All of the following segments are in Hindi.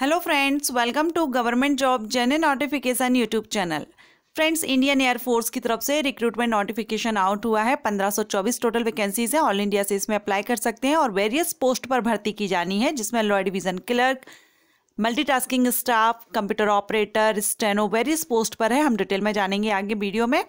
hello friends welcome to government job जेने notification YouTube channel friends Indian Air Force की तरफ से रिक्रूटमेंट नोटिफिकेशन आउट हुआ है 1524 टोटल वैकेंसीज है ऑल इंडिया से इसमें अप्लाई कर सकते हैं और वेरियस पोस्ट पर भर्ती की जानी है जिसमें law division clerk multitasking staff computer operator steno various post पर है हम डिटेल में जानेंगे आगे वीडियो में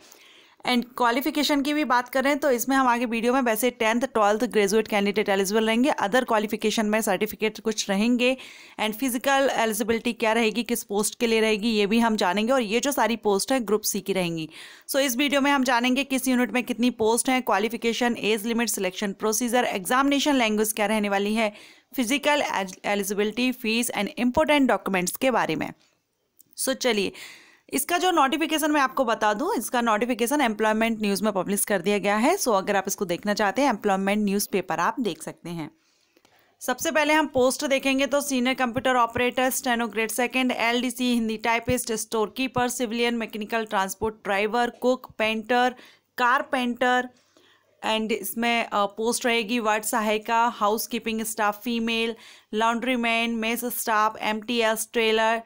एंड क्वालिफिकेशन की भी बात करें तो इसमें हम आगे वीडियो में वैसे tenth twelfth graduate candidate eligible रहेंगे अदर क्वालिफिकेशन में सर्टिफिकेट कुछ रहेंगे एंड फिजिकल एलिजिबिलिटी क्या रहेगी किस पोस्ट के लिए रहेगी ये भी हम जानेंगे और ये जो सारी पोस्ट है ग्रुप सी की रहेंगी सो so, इस वीडियो में हम जानेंगे किस यूनिट में कितनी पोस्ट हैं qualification age limit selection procedure examination language क्या रहने वाली है physical eligibility fees and important documents के बारे में सो so, चलिए इसका जो नोटिफिकेशन मैं आपको बता दूं इसका नोटिफिकेशन एम्प्लॉयमेंट न्यूज़ में पब्लिश कर दिया गया है सो अगर आप इसको देखना चाहते हैं एम्प्लॉयमेंट पेपर आप देख सकते हैं सबसे पहले हम पोस्ट देखेंगे तो senior computer operator steno grade second L Hindi typist store keeper civilian mechanical transport driver cook painter carpenter and इसमें पोस्ट रहेगी वार्ड सहायिका housekeeping staff female laundryman mess staff M T S tailor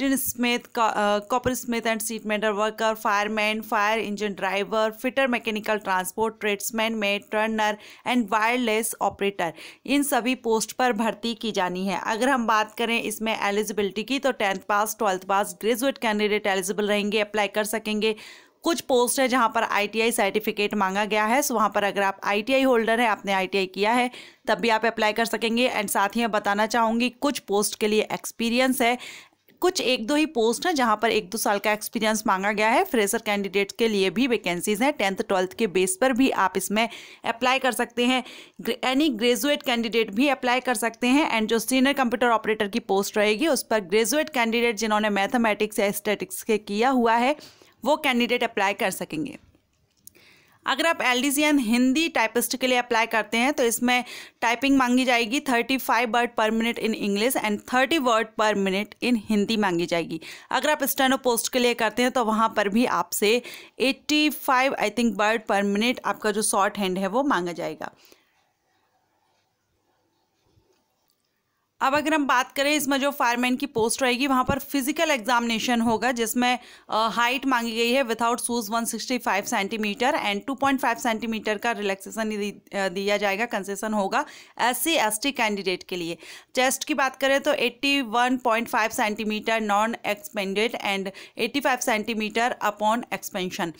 tinsmith coppersmith and sheet metal worker fireman fire engine driver fitter mechanical transport tradesman में टर्नर एंड वायरलेस ऑपरेटर इन सभी पोस्ट पर भर्ती की जानी है अगर हम बात करें इसमें एलिजिबिलिटी की तो tenth pass twelfth pass graduate candidate eligible रहेंगे अप्लाई कर सकेंगे कुछ पोस्ट है जहाँ पर आईटीआई सर्टिफिकेट मांगा गया है सो वहाँ पर अगर आप आईटीआई होल्डर हैं आपने आईटीआई किया है तब भी आप अप्लाई कर सकेंगे एंड साथ ही मैं बताना चाहूँगी कुछ पोस्ट के लिए एक्सपीरियंस है कुछ एक दो ही पोस्ट हैं जहां पर एक दो साल का एक्सपीरियंस मांगा गया है फ्रेशर कैंडिडेट के लिए भी वैकेंसीज हैं टेंथ ट्वेल्थ के बेस पर भी आप इसमें अप्लाई कर सकते हैं एनी ग्रेजुएट कैंडिडेट भी अप्लाई कर सकते हैं एंड जो सीनियर कंप्यूटर ऑपरेटर की पोस्ट रहेगी उस पर ग्रेजुएट कैंडिडेट जिन्होंने मैथमेटिक्स या स्टेटिक्स के किया हुआ है वो कैंडिडेट अप्लाई कर सकेंगे अगर आप एल हिंदी टाइपिस्ट के लिए अप्लाई करते हैं तो इसमें टाइपिंग मांगी जाएगी 35 वर्ड पर minute in English and 30 word पर मिनट इन हिंदी मांगी जाएगी अगर आप स्टेनो पोस्ट के लिए करते हैं तो वहाँ पर भी आपसे 85 आई थिंक वर्ड पर मिनट आपका जो शॉर्ट हैंड है वो मांगा जाएगा अब अगर हम बात करें इसमें जो फायरमैन की पोस्ट रहेगी वहाँ पर फिजिकल एग्जामिनेशन होगा जिसमें हाइट मांगी गई है without shoes 165 centimetre and 2.5 centimetre का रिलैक्सेशन दिया जाएगा कंसेशन होगा एस सी कैंडिडेट के लिए चेस्ट की बात करें तो 81.5 centimetre non expanded and 85 centimetre upon expansion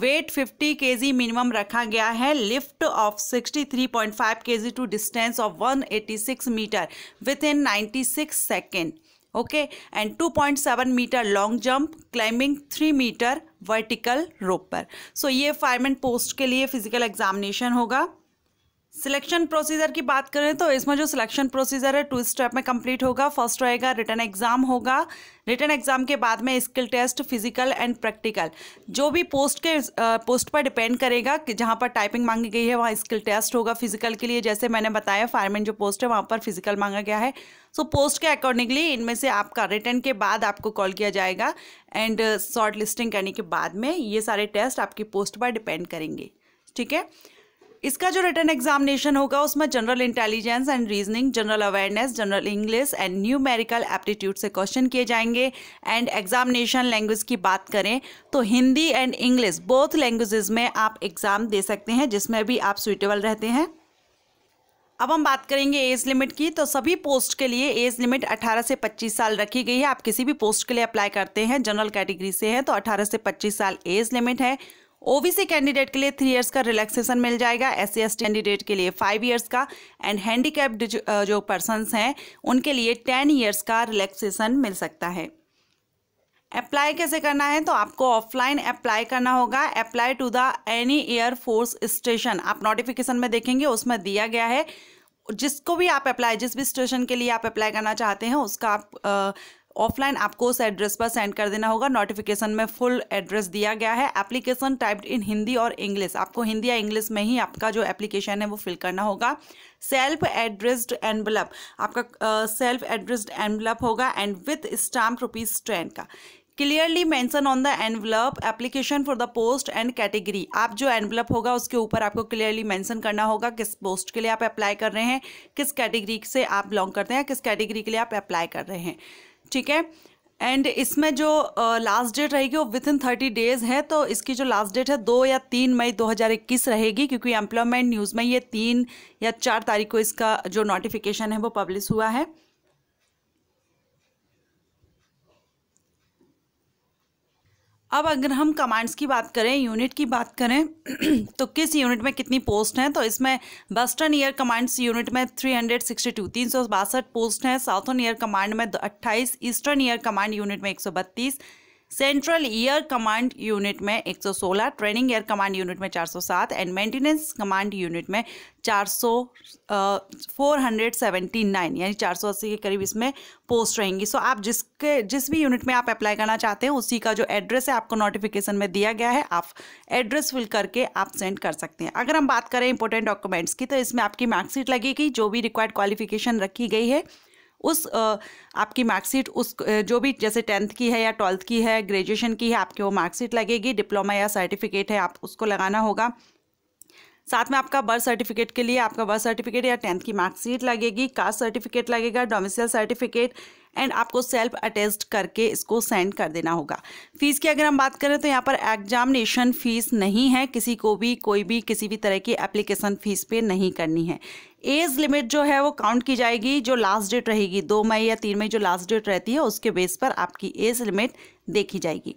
weight 50 के मिनिमम रखा गया है lift of 63.5 G to distance of 186 metre within six second okay and 2.7 metre long jump climbing 3 metre vertical rope पर सो so, ये फायरमैन पोस्ट के लिए फिजिकल एग्जामिनेशन होगा सिलेक्शन प्रोसीजर की बात करें तो इसमें जो सिलेक्शन प्रोसीजर है टू स्टेप में कंप्लीट होगा फर्स्ट रहेगा रिटर्न एग्जाम होगा रिटर्न एग्जाम के बाद में skill test physical and practical जो भी पोस्ट के पोस्ट पर डिपेंड करेगा कि जहाँ पर टाइपिंग मांगी गई है वहाँ स्किल टेस्ट होगा फिजिकल के लिए जैसे मैंने बताया फायरमैन जो पोस्ट है वहाँ पर फिजिकल मांगा गया है सो so, पोस्ट के अकॉर्डिंगली इनमें से आपका रिटर्न के बाद आपको कॉल किया जाएगा एंड शॉर्ट लिस्टिंग करने के बाद में ये सारे टेस्ट आपकी पोस्ट पर डिपेंड करेंगे ठीक है इसका जो रिटर्न एग्जामिनेशन होगा उसमें general intelligence and reasoning general awareness general English and numerical aptitude से क्वेश्चन किए जाएंगे एंड एग्जामिनेशन लैंग्वेज की बात करें तो Hindi and English both languages में आप एग्ज़ाम दे सकते हैं जिसमें भी आप सुइटेबल रहते हैं अब हम बात करेंगे एज लिमिट की तो सभी पोस्ट के लिए एज लिमिट 18 से 25 साल रखी गई है आप किसी भी पोस्ट के लिए अप्लाई करते हैं जनरल कैटेगरी से हैं तो 18 से 25 साल एज लिमिट है ओबीसी कैंडिडेट के लिए थ्री इयर्स का रिलैक्सेशन मिल जाएगा एस सी कैंडिडेट के लिए फाइव इयर्स का एंड हैंडीकैप्ड जो पर्सनस हैं उनके लिए टेन इयर्स का रिलैक्सेशन मिल सकता है अप्लाई कैसे करना है तो आपको ऑफलाइन अप्लाई करना होगा apply to the any air force station आप नोटिफिकेशन में देखेंगे उसमें दिया गया है जिसको भी आप अप्लाई जिस भी स्टेशन के लिए आप अप्लाई करना चाहते हैं उसका आप ऑफलाइन आपको उस एड्रेस पर सेंड कर देना होगा नोटिफिकेशन में फुल एड्रेस दिया गया है एप्लीकेशन टाइप्ड इन हिंदी और इंग्लिश आपको हिंदी या इंग्लिश में ही आपका जो एप्लीकेशन है वो फिल करना होगा सेल्फ एड्रेस्ड एनवलप आपका सेल्फ एड्रेस्ड एनवलप होगा and with stamp rupees ten का clearly mention on the envelope application for the post and category आप जो एनवलप होगा उसके ऊपर आपको क्लियरली मैंसन करना होगा किस पोस्ट के लिए आप अप्लाई कर रहे हैं किस कैटेगरी से आप बिलोंग करते हैं किस कैटेगरी के लिए आप अप्लाई कर रहे हैं ठीक है एंड इसमें जो लास्ट डेट रहेगी वो विद इन थर्टी डेज है तो इसकी जो लास्ट डेट है दो या तीन मई 2021 रहेगी क्योंकि एम्प्लॉयमेंट न्यूज़ में ये तीन या चार तारीख को इसका जो नोटिफिकेशन है वो पब्लिश हुआ है अब अगर हम कमांड्स की बात करें यूनिट की बात करें तो किस यूनिट में कितनी पोस्ट हैं तो इसमें वेस्टर्न ईयर कमांड्स यूनिट में थ्री हंड्रेड सिक्सटी टू तीन सौ बासठ पोस्ट हैं साउथर्न ईयर कमांड में अट्ठाईस ईस्टर्न ईयर कमांड यूनिट में एक सौ बत्तीस सेंट्रल एयर कमांड यूनिट में 116 ट्रेनिंग एयर कमांड यूनिट में 407 एंड मेंटेनेंस कमांड यूनिट में 400 479 यानी 480 के करीब इसमें पोस्ट रहेंगी सो so, आप जिसके जिस भी यूनिट में आप अप्लाई करना चाहते हैं उसी का जो एड्रेस है आपको नोटिफिकेशन में दिया गया है आप एड्रेस फिल करके आप सेंड कर सकते हैं अगर हम बात करें इंपॉर्टेंट डॉक्यूमेंट्स की तो इसमें आपकी मार्कशीट लगेगी जो भी रिक्वायर्ड क्वालिफिकेशन रखी गई है उस आपकी मार्कशीट उस जो भी जैसे टेंथ की है या ट्वेल्थ की है ग्रेजुएशन की है आपकी वो मार्कशीट लगेगी डिप्लोमा या सर्टिफिकेट है आप उसको लगाना होगा साथ में आपका बर्थ सर्टिफिकेट के लिए आपका बर्थ सर्टिफिकेट या टेंथ की मार्कशीट लगेगी कास्ट सर्टिफिकेट लगेगा डोमिसल सर्टिफिकेट एंड आपको सेल्फ अटेस्ट करके इसको सेंड कर देना होगा फीस की अगर हम बात करें तो यहाँ पर एग्जामिनेशन फीस नहीं है किसी को भी कोई भी किसी भी तरह की एप्लीकेशन फीस पे नहीं करनी है एज लिमिट जो है वो काउंट की जाएगी जो लास्ट डेट रहेगी दो मई या तीन मई जो लास्ट डेट रहती है उसके बेस पर आपकी एज लिमिट देखी जाएगी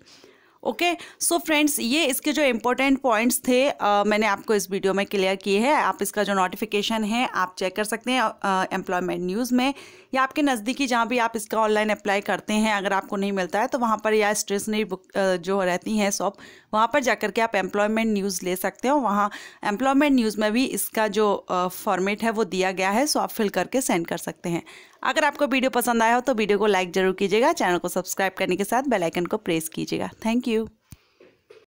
ओके सो फ्रेंड्स ये इसके जो इम्पोर्टेंट पॉइंट्स थे आ, मैंने आपको इस वीडियो में क्लियर किए हैं आप इसका जो नोटिफिकेशन है आप चेक कर सकते हैं एम्प्लॉयमेंट न्यूज़ में या आपके नज़दीकी जहाँ भी आप इसका ऑनलाइन अप्लाई करते हैं अगर आपको नहीं मिलता है तो वहाँ पर या स्टेशनरी बुक जो रहती हैं शॉप वहाँ पर जाकर के आप एम्प्लॉयमेंट न्यूज़ ले सकते हो वहाँ एम्प्लॉयमेंट न्यूज़ में भी इसका जो फॉर्मेट है वो दिया गया है सो आप फिल करके सेंड कर सकते हैं अगर आपको वीडियो पसंद आया हो तो वीडियो को लाइक जरूर कीजिएगा चैनल को सब्सक्राइब करने के साथ बेलाइकन को प्रेस कीजिएगा थैंक यू